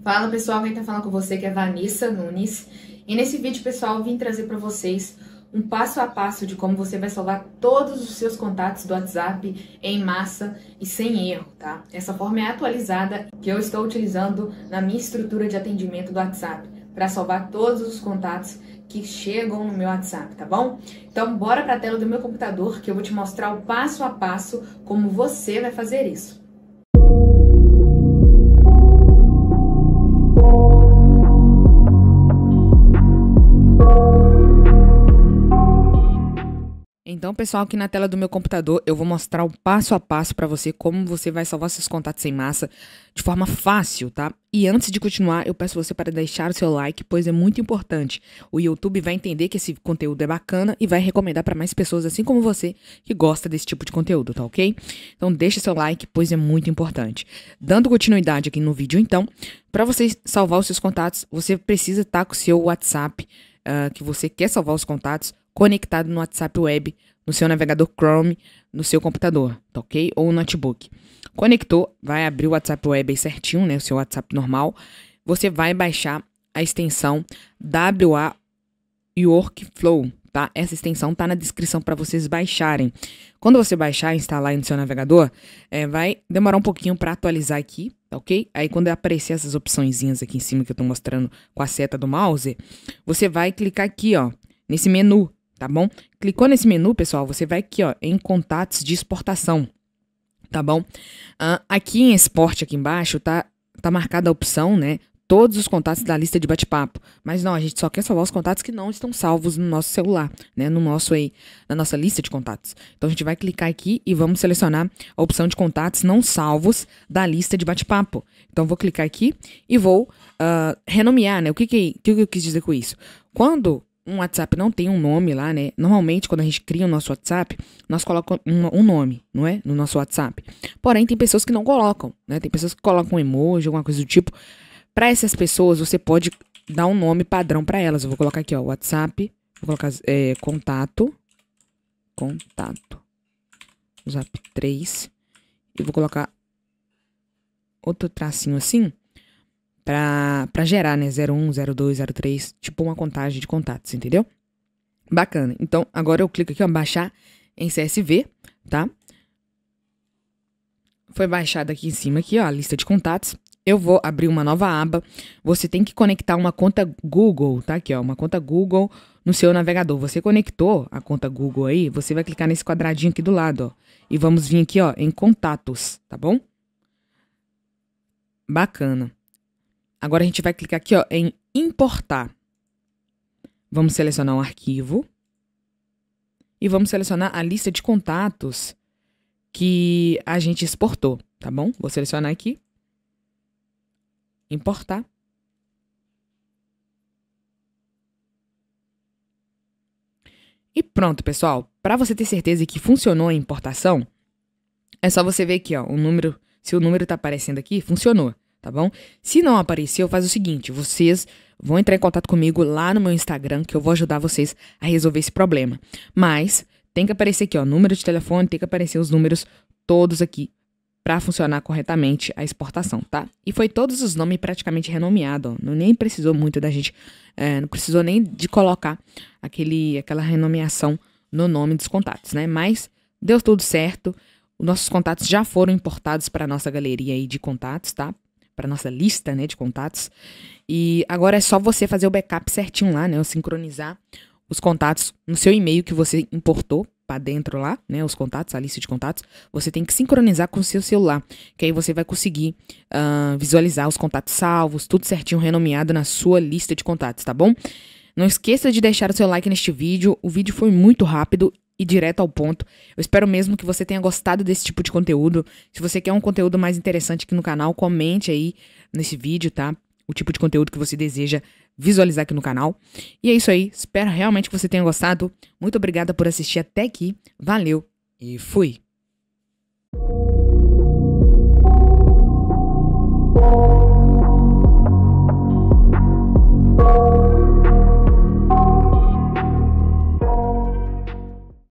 Fala pessoal, quem está falando com você que é Vanessa Nunes. E nesse vídeo, pessoal, vim trazer para vocês um passo a passo de como você vai salvar todos os seus contatos do WhatsApp em massa e sem erro, tá? Essa forma é atualizada que eu estou utilizando na minha estrutura de atendimento do WhatsApp para salvar todos os contatos que chegam no meu WhatsApp, tá bom? Então bora para a tela do meu computador que eu vou te mostrar o passo a passo como você vai fazer isso. Então, pessoal, aqui na tela do meu computador eu vou mostrar o passo a passo para você como você vai salvar seus contatos em massa de forma fácil, tá? E antes de continuar, eu peço você para deixar o seu like, pois é muito importante. O YouTube vai entender que esse conteúdo é bacana e vai recomendar para mais pessoas assim como você que gosta desse tipo de conteúdo, tá OK? Então, deixa seu like, pois é muito importante. Dando continuidade aqui no vídeo, então, para você salvar os seus contatos, você precisa estar tá com o seu WhatsApp Uh, que você quer salvar os contatos conectado no WhatsApp Web, no seu navegador Chrome, no seu computador, tá ok? Ou notebook. Conectou, vai abrir o WhatsApp Web aí certinho, né? O seu WhatsApp normal. Você vai baixar a extensão WA Workflow, tá? Essa extensão tá na descrição para vocês baixarem. Quando você baixar e instalar aí no seu navegador, é, vai demorar um pouquinho para atualizar aqui, tá ok? Aí quando aparecer essas opçõezinhas aqui em cima que eu tô mostrando com a seta do mouse, você vai clicar aqui, ó, nesse menu tá bom? Clicou nesse menu, pessoal, você vai aqui, ó, em contatos de exportação, tá bom? Uh, aqui em exporte, aqui embaixo, tá, tá marcada a opção, né? Todos os contatos da lista de bate-papo. Mas não, a gente só quer salvar os contatos que não estão salvos no nosso celular, né? No nosso aí, na nossa lista de contatos. Então a gente vai clicar aqui e vamos selecionar a opção de contatos não salvos da lista de bate-papo. Então vou clicar aqui e vou uh, renomear, né? O que que, que, que eu quis dizer com isso? Quando um WhatsApp não tem um nome lá, né? Normalmente, quando a gente cria o nosso WhatsApp, nós colocamos um, um nome, não é? No nosso WhatsApp. Porém, tem pessoas que não colocam, né? Tem pessoas que colocam um emoji, alguma coisa do tipo. Para essas pessoas, você pode dar um nome padrão para elas. Eu vou colocar aqui, ó, WhatsApp, vou colocar é, contato, contato, zap 3, e vou colocar outro tracinho assim, para gerar, né? 01, 02, 03, tipo uma contagem de contatos, entendeu? Bacana. Então, agora eu clico aqui, ó, baixar em CSV, tá? Foi baixado aqui em cima, aqui, ó, a lista de contatos. Eu vou abrir uma nova aba. Você tem que conectar uma conta Google, tá? Aqui, ó, uma conta Google no seu navegador. Você conectou a conta Google aí, você vai clicar nesse quadradinho aqui do lado, ó. E vamos vir aqui, ó, em contatos, tá bom? Bacana. Agora a gente vai clicar aqui ó, em importar. Vamos selecionar um arquivo e vamos selecionar a lista de contatos que a gente exportou, tá bom? Vou selecionar aqui, importar. E pronto, pessoal. Para você ter certeza que funcionou a importação, é só você ver aqui, ó, o número, se o número está aparecendo aqui, funcionou tá bom? Se não apareceu, faz o seguinte: vocês vão entrar em contato comigo lá no meu Instagram, que eu vou ajudar vocês a resolver esse problema. Mas tem que aparecer aqui, ó, número de telefone, tem que aparecer os números todos aqui para funcionar corretamente a exportação, tá? E foi todos os nomes praticamente renomeados, ó. Não, nem precisou muito da gente, é, não precisou nem de colocar aquele, aquela renomeação no nome dos contatos, né? Mas deu tudo certo. Os nossos contatos já foram importados para nossa galeria aí de contatos, tá? para nossa lista, né, de contatos. E agora é só você fazer o backup certinho lá, né, ou sincronizar os contatos no seu e-mail que você importou para dentro lá, né, os contatos, a lista de contatos, você tem que sincronizar com o seu celular, que aí você vai conseguir uh, visualizar os contatos salvos, tudo certinho renomeado na sua lista de contatos, tá bom? Não esqueça de deixar o seu like neste vídeo, o vídeo foi muito rápido e direto ao ponto. Eu espero mesmo que você tenha gostado desse tipo de conteúdo. Se você quer um conteúdo mais interessante aqui no canal, comente aí nesse vídeo, tá? O tipo de conteúdo que você deseja visualizar aqui no canal. E é isso aí. Espero realmente que você tenha gostado. Muito obrigada por assistir até aqui. Valeu e fui!